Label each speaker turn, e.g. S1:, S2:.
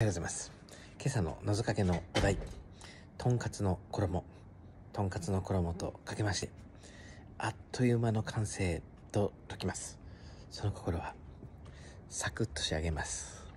S1: おはようございます。今朝の謎かけのお題。とんかつの衣。とんかつの衣とかけまして、あっという間の完成と解きます。その心は、サクッと仕上げます。